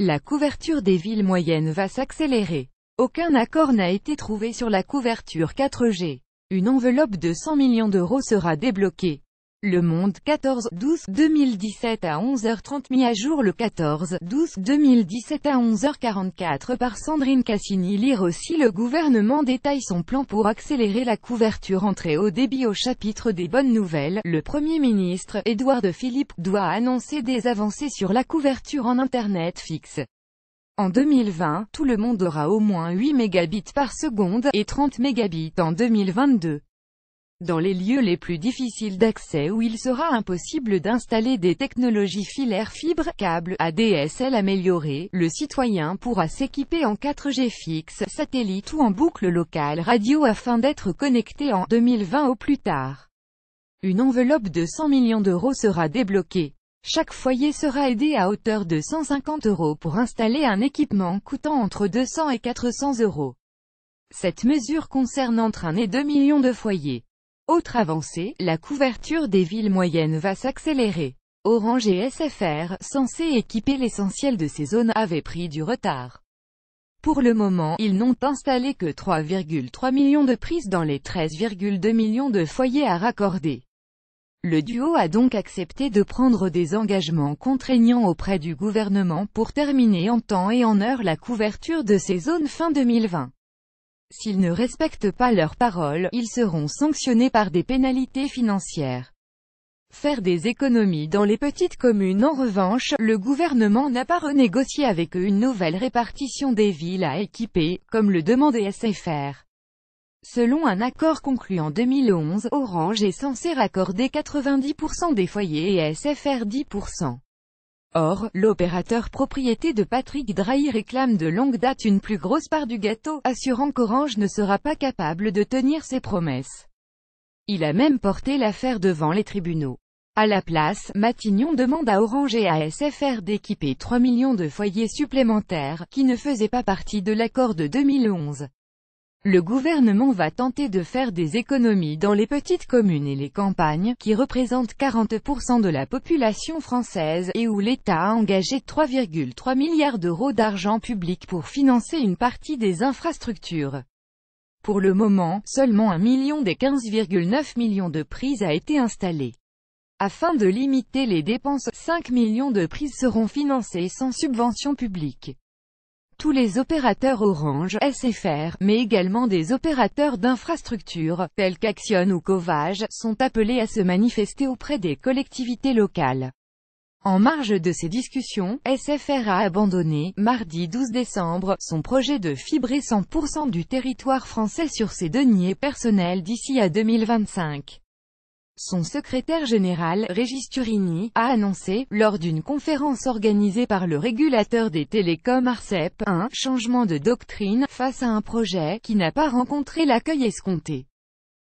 La couverture des villes moyennes va s'accélérer. Aucun accord n'a été trouvé sur la couverture 4G. Une enveloppe de 100 millions d'euros sera débloquée. Le Monde 14-12-2017 à 11h30 mis à jour le 14-12-2017 à 11h44 par Sandrine Cassini Lire aussi le gouvernement détaille son plan pour accélérer la couverture entrée au débit au chapitre des bonnes nouvelles. Le Premier ministre, Édouard Philippe, doit annoncer des avancées sur la couverture en Internet fixe. En 2020, tout le monde aura au moins 8 mégabits par seconde, et 30 mégabits en 2022 dans les lieux les plus difficiles d'accès où il sera impossible d'installer des technologies filaires fibres, câbles, ADSL amélioré), le citoyen pourra s'équiper en 4G fixe, satellite ou en boucle locale radio afin d'être connecté en 2020 au plus tard. Une enveloppe de 100 millions d'euros sera débloquée. Chaque foyer sera aidé à hauteur de 150 euros pour installer un équipement coûtant entre 200 et 400 euros. Cette mesure concerne entre 1 et 2 millions de foyers. Autre avancée, la couverture des villes moyennes va s'accélérer. Orange et SFR, censés équiper l'essentiel de ces zones, avaient pris du retard. Pour le moment, ils n'ont installé que 3,3 millions de prises dans les 13,2 millions de foyers à raccorder. Le duo a donc accepté de prendre des engagements contraignants auprès du gouvernement pour terminer en temps et en heure la couverture de ces zones fin 2020. S'ils ne respectent pas leurs paroles, ils seront sanctionnés par des pénalités financières. Faire des économies dans les petites communes En revanche, le gouvernement n'a pas renégocié avec eux une nouvelle répartition des villes à équiper, comme le demandait SFR. Selon un accord conclu en 2011, Orange est censé raccorder 90% des foyers et SFR 10%. Or, l'opérateur propriété de Patrick Drahi réclame de longue date une plus grosse part du gâteau, assurant qu'Orange ne sera pas capable de tenir ses promesses. Il a même porté l'affaire devant les tribunaux. À la place, Matignon demande à Orange et à SFR d'équiper 3 millions de foyers supplémentaires, qui ne faisaient pas partie de l'accord de 2011. Le gouvernement va tenter de faire des économies dans les petites communes et les campagnes, qui représentent 40% de la population française, et où l'État a engagé 3,3 milliards d'euros d'argent public pour financer une partie des infrastructures. Pour le moment, seulement un million des 15,9 millions de prises a été installé. Afin de limiter les dépenses, 5 millions de prises seront financées sans subvention publique tous les opérateurs Orange, SFR, mais également des opérateurs d'infrastructures, tels qu'Action ou Covage, sont appelés à se manifester auprès des collectivités locales. En marge de ces discussions, SFR a abandonné, mardi 12 décembre, son projet de fibrer 100% du territoire français sur ses deniers personnels d'ici à 2025. Son secrétaire général, Régis Turini, a annoncé, lors d'une conférence organisée par le régulateur des télécoms ARCEP, un changement de doctrine, face à un projet, qui n'a pas rencontré l'accueil escompté.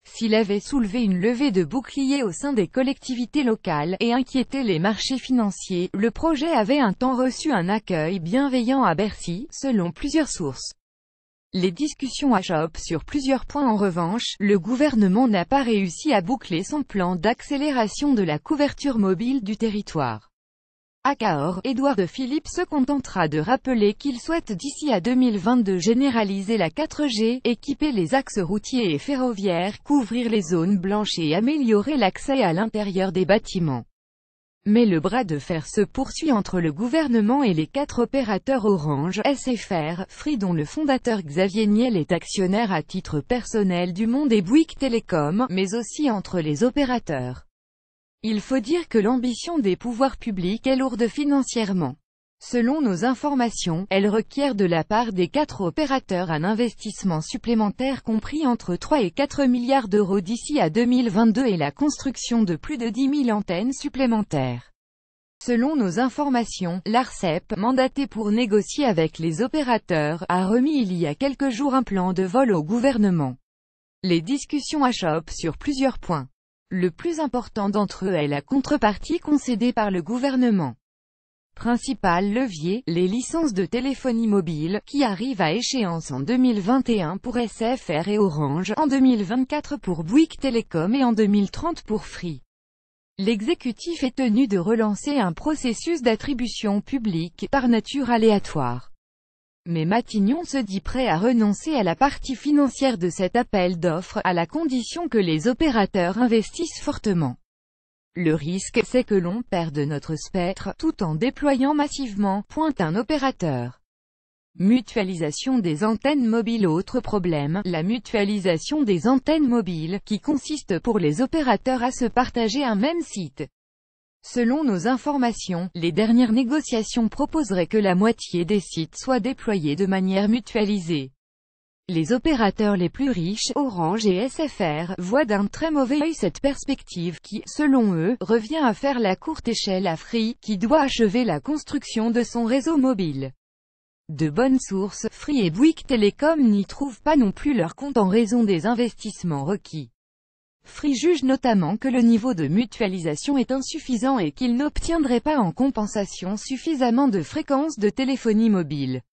S'il avait soulevé une levée de boucliers au sein des collectivités locales, et inquiété les marchés financiers, le projet avait un temps reçu un accueil bienveillant à Bercy, selon plusieurs sources. Les discussions à achoppent sur plusieurs points en revanche, le gouvernement n'a pas réussi à boucler son plan d'accélération de la couverture mobile du territoire. À Cahors, Édouard Philippe se contentera de rappeler qu'il souhaite d'ici à 2022 généraliser la 4G, équiper les axes routiers et ferroviaires, couvrir les zones blanches et améliorer l'accès à l'intérieur des bâtiments. Mais le bras de fer se poursuit entre le gouvernement et les quatre opérateurs Orange, SFR, Free dont le fondateur Xavier Niel est actionnaire à titre personnel du Monde et Bouygues Télécom, mais aussi entre les opérateurs. Il faut dire que l'ambition des pouvoirs publics est lourde financièrement. Selon nos informations, elle requiert de la part des quatre opérateurs un investissement supplémentaire compris entre 3 et 4 milliards d'euros d'ici à 2022 et la construction de plus de 10 000 antennes supplémentaires. Selon nos informations, l'ARCEP, mandaté pour négocier avec les opérateurs, a remis il y a quelques jours un plan de vol au gouvernement. Les discussions achoppent sur plusieurs points. Le plus important d'entre eux est la contrepartie concédée par le gouvernement. Principal levier, les licences de téléphonie mobile, qui arrivent à échéance en 2021 pour SFR et Orange, en 2024 pour Bouygues Télécom et en 2030 pour Free. L'exécutif est tenu de relancer un processus d'attribution publique, par nature aléatoire. Mais Matignon se dit prêt à renoncer à la partie financière de cet appel d'offres, à la condition que les opérateurs investissent fortement. Le risque, c'est que l'on perde notre spectre, tout en déployant massivement, pointe un opérateur. Mutualisation des antennes mobiles Autre problème, la mutualisation des antennes mobiles, qui consiste pour les opérateurs à se partager un même site. Selon nos informations, les dernières négociations proposeraient que la moitié des sites soient déployés de manière mutualisée. Les opérateurs les plus riches, Orange et SFR, voient d'un très mauvais œil cette perspective qui, selon eux, revient à faire la courte échelle à Free, qui doit achever la construction de son réseau mobile. De bonnes sources, Free et Bouygues Telecom n'y trouvent pas non plus leur compte en raison des investissements requis. Free juge notamment que le niveau de mutualisation est insuffisant et qu'il n'obtiendrait pas en compensation suffisamment de fréquences de téléphonie mobile.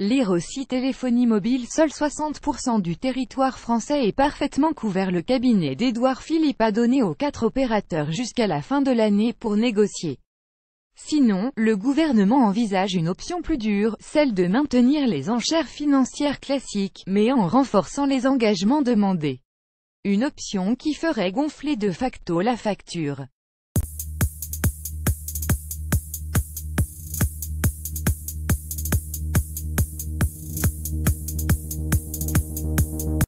Les aussi téléphonie mobile Seuls 60% du territoire français est parfaitement couvert Le cabinet d'Édouard Philippe a donné aux quatre opérateurs jusqu'à la fin de l'année pour négocier. Sinon, le gouvernement envisage une option plus dure, celle de maintenir les enchères financières classiques, mais en renforçant les engagements demandés. Une option qui ferait gonfler de facto la facture.